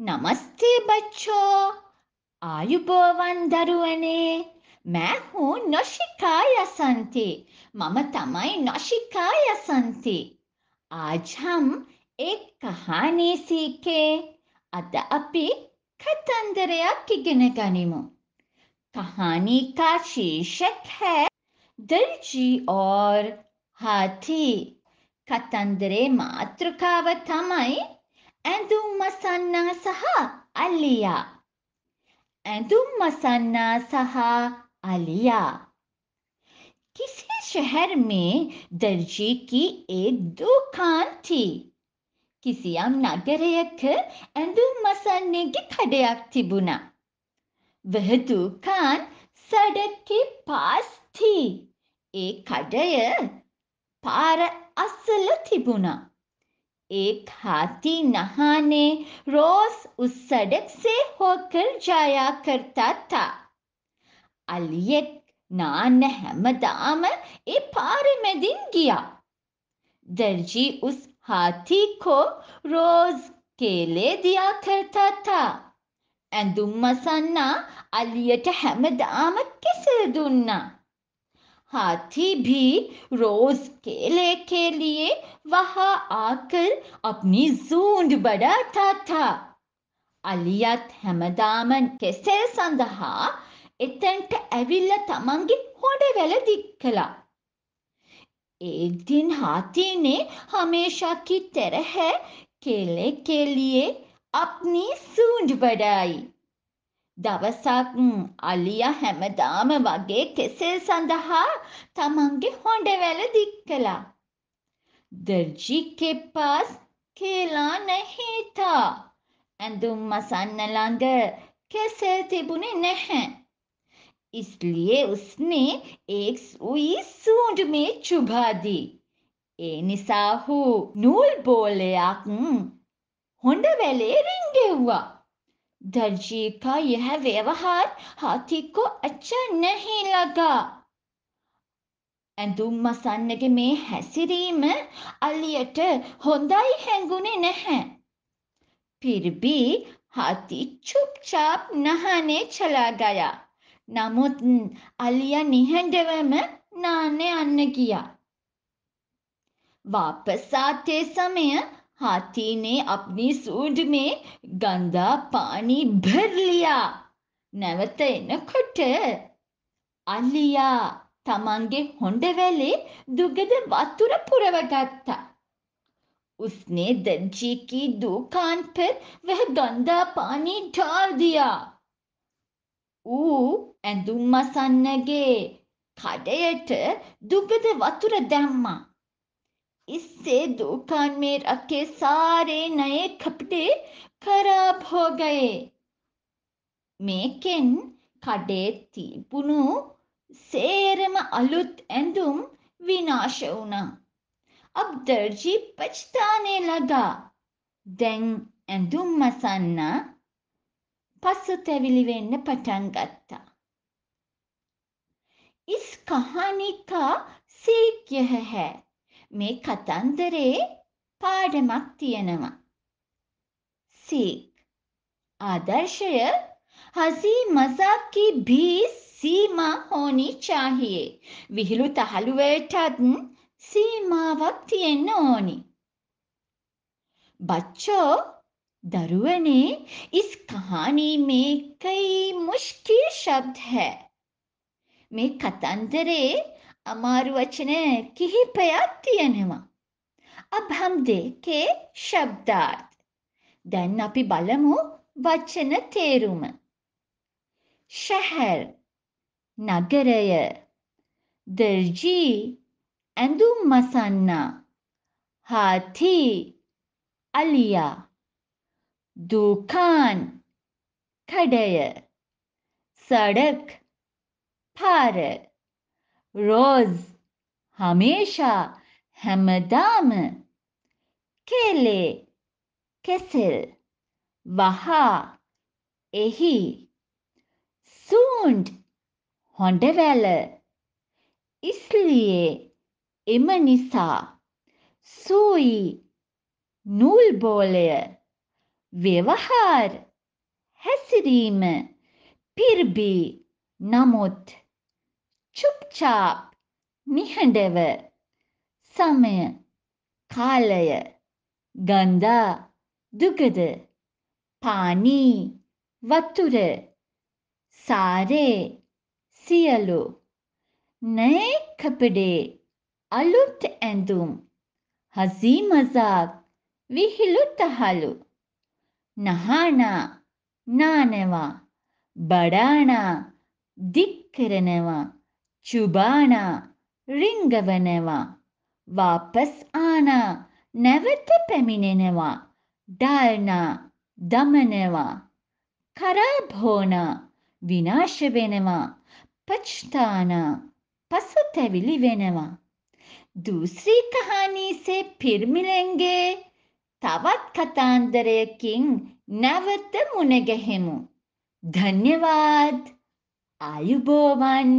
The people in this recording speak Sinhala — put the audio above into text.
නමස්තේ බච්චෝ ආයුබෝවන් දරුවනේ මෑහු නොෂිකා යසන්ති මම තමයි නොෂිකා යසන්ති आज हम एक कहानी सीखे අද අපි කතන්දරයක් ඉගෙන ගනිමු कहानी का शीर्षक है दर्जी और हाथी කතන්දරේ මාතෘකාව තමයි ඇඳුම් මසන්නා සහ අලියා ඇඳුම් මසන්නා සහ අලියා किसी शहर में दर्जी की एक दुकान थी කිසියම් නගරයක ඇඳුම් මසන්නේගේ කඩයක් තිබුණා. වහ දුකාන් සඩකි පාස්ති. ඒ කඩය පාර අස්සල තිබුණා. एक हाथी नहाने रोज उस सड़क से होकर जाया करता था अलियत अलियक நான் ए पार में दिन गया दर्जी उस हाथी को रोज केले दिया करता था एंड दुम्मा सन्ना अलियट हमदाम किसे दुन्ना हाथी भी रोज केले के लिए वहां आकर अपनी झूंड बढ़ाता था ಅಲಿಯಾತ್ ಹೆಮದಾಮನ್ ಕೆಸೆಲ್ ಸಂದಹ ಎತ್ತಂಟ ಅವಿಲ್ಲ ತಮಂಗೆ ಹೊಡೆವೆಲ ದಿಕ್ಕಲ एक दिन हाथी ने हमेशा की तरह केले के लिए अपनी सूंड बढ़ाई දවසක් අලියා හැමදාම වගේ කෙසෙල් සඳහා තමන්ගේ හොඬවැල දික් කළා. දර්ජි के पास කේලා නැහැ තා. ඇඳුම් මසන්න ළඟ කෙසෙල් තිබුණේ නැහැ. इसलिए उसने एक सुई सूंड में चुभा दी ඒ නිසා හු නූල් බෝලයක් හොඬ වැලේ රිංගෙව්වා दर्जी का यह व्यवहार हाथी को अच्छा नहीं लगा ඇඳුම් අසන්නගේ මේ හැසිරීම අලියට හොඳයි හැඟුණේ නැහැ. පිරිබි හති චුප්චාප් නහනේ චලා ගයා. නමුත් අලියා නිහඬවම නානේ අන්න ගියා. වාපස් ආතේ සමය हाथी ने अपनी सूंड में गंदा पानी भर लिया නැවත එනකොට අලියා තමන්ගේ හොඬවැලේ දුගද වතුර පුරවගත්තා. उसने दर्जी की दुकान पर वह गंदा पानी डाल दिया ඌ ඇඳුම් මසන්නගේ කඩයට දුගද වතුර දැම්මා. इससे दुकान में रखे सारे नए कपड़े खराब हो गए මේකෙන් කඩේ තිබුණු සේරම අලුත් ඇඳුම් විනාශ වුණා. අබ්දර්ජි පච්තානේ ලගා. දැන් ඇඳුම් මසන්න පසුතැවිලි වෙන්න පටන් ගත්තා. ඉස් කහානිකා සීක්‍යහ है මේ කතන්දරේ පාඩමක් තියෙනවා. සීක් आदर्शय हंसी मजाक की भी सीमा होनी चाहिए විහිළු තහළුවටත් සීමාවක් තියෙන්න ඕනි. बच्चों दरुअने इस कहानी में कई मुश्किल शब्द है මේ කතන්දරේ අමාරු වචන කිහිපයක් තියෙනවා. අබ හම් දෙකේ ශබ්දාර්ථ. දැන් අපි බලමු වචන තේරුම. ශහර් නගරය දර්ජී ඇඳුම් මසන්නා හාති අලියා දුකාන් කඩය සඩක් පාර રોઝ હંમેશા හැමදාම කෙලෙ කෙසෙල් වහා එහි සූන්ඩ් හොඬවැල ඉස්ලියේ එම නිසා සූයි නූල්බෝලය ව්‍යවහාර හැසිරීම පිරබී නමුත් චුප්චාප් නිහඬව සමය කාලය ගන්ධා දුගද පානී වතුර සාරේ සියලු නෑ කපඩේ අලුත් ඇඳුම් හසී මසාක් විහිළු තහලු නහානා නානවා බඩානා දික් කරනවා චුබානා රිංගවනවා වාපස් ආනා නැවත පැමිණෙනවා ඩාල්නා දමනවා කරාභෝනා විනාශ වෙනවා පච්තානා පසුතැවිලි වෙනවා දූශ්‍රී කහානී සේ පිර්මිලෙන්ගේ තවත් කතාන්දරයකින් නැවත මුණගැහෙමු. ධන්‍යවාද ආයුබෝවන්